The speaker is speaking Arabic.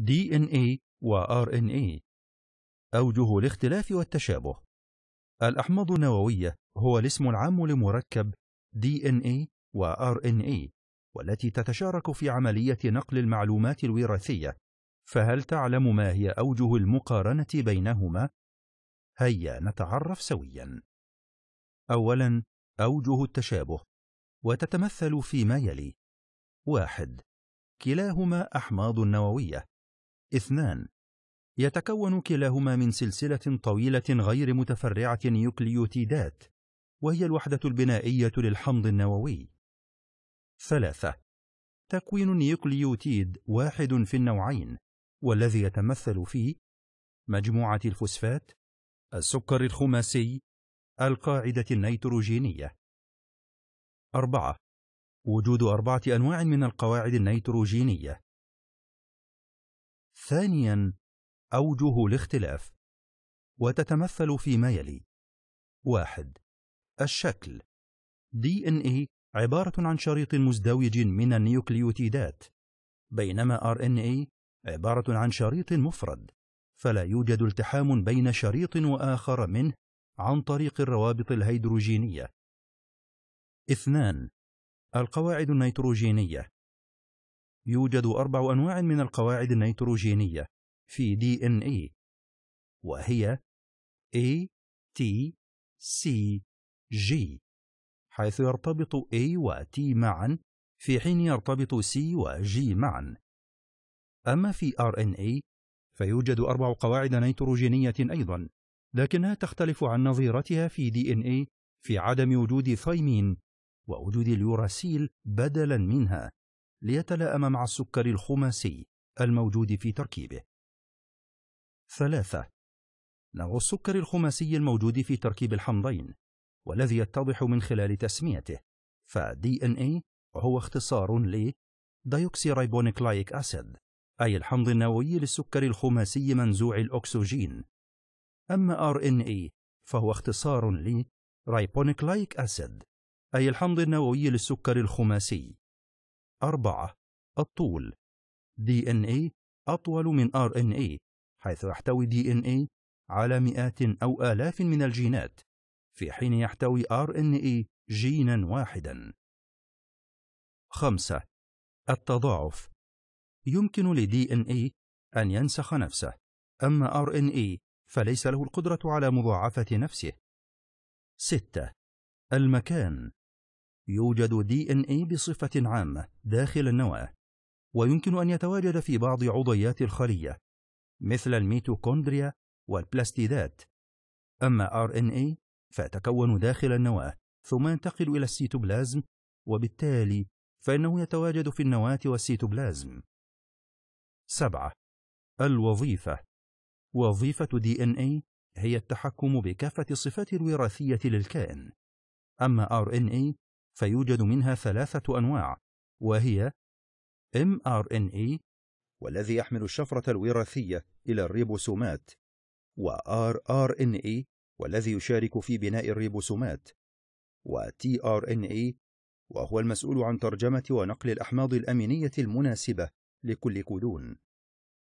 DNA إيه و RNA إيه. أوجه الاختلاف والتشابه الأحماض النووية هو الاسم العام لمركب DNA إيه و RNA والتي تتشارك في عملية نقل المعلومات الوراثية فهل تعلم ما هي أوجه المقارنة بينهما؟ هيا نتعرف سويا أولا أوجه التشابه وتتمثل فيما يلي واحد كلاهما أحماض نووية اثنان يتكون كلاهما من سلسلة طويلة غير متفرعة نيوكليوتيدات وهي الوحدة البنائية للحمض النووي ثلاثة تكوين نيوكليوتيد واحد في النوعين والذي يتمثل في مجموعة الفوسفات السكر الخماسي القاعدة النيتروجينية أربعة وجود أربعة أنواع من القواعد النيتروجينية ثانيا أوجه الاختلاف وتتمثل فيما يلي واحد الشكل DNA إيه عبارة عن شريط مزدوج من النيوكليوتيدات بينما RNA إيه عبارة عن شريط مفرد فلا يوجد التحام بين شريط وآخر منه عن طريق الروابط الهيدروجينية اثنان القواعد النيتروجينية يوجد أربع أنواع من القواعد النيتروجينية في دي إن إي وهي A T C G حيث يرتبط A و T معا في حين يرتبط C و G معا أما في RNA فيوجد أربع قواعد نيتروجينية أيضا لكنها تختلف عن نظيرتها في دي إن إيه في عدم وجود ثايمين ووجود اليوراسيل بدلا منها ليتلائم مع السكر الخماسي الموجود في تركيبه. ثلاثة نوع السكر الخماسي الموجود في تركيب الحمضين والذي يتضح من خلال تسميته فدي ان اي وهو اختصار ل ديوكسيريبونيكلايك أسيد أي الحمض النووي للسكر الخماسي منزوع الأكسجين أما RNA فهو اختصار ل ريبونيكلايك أسيد أي الحمض النووي للسكر الخماسي أربعة الطول DNA إيه أطول من RNA إيه، حيث يحتوي DNA إيه على مئات أو آلاف من الجينات في حين يحتوي RNA جينا واحدا خمسة التضاعف يمكن لدي ان اي ان ينسخ نفسه اما ار ان اي فليس له القدره على مضاعفه نفسه 6 المكان يوجد دي إن إي بصفة عامة داخل النواة، ويمكن أن يتواجد في بعض عضيات الخلية مثل الميتوكوندريا والبلاستيدات. أما ار إن إي فيتكون داخل النواة ثم ينتقل إلى السيتوبلازم وبالتالي فإنه يتواجد في النواة والسيتوبلازم. 7. الوظيفة وظيفة دي إن إي هي التحكم بكافة الصفات الوراثية للكائن. أما ار إن إي فيوجد منها ثلاثة أنواع وهي mRNA والذي يحمل الشفرة الوراثية إلى الريبوسومات و rRNA والذي يشارك في بناء الريبوسومات و tRNA وهو المسؤول عن ترجمة ونقل الأحماض الأمينية المناسبة لكل كولون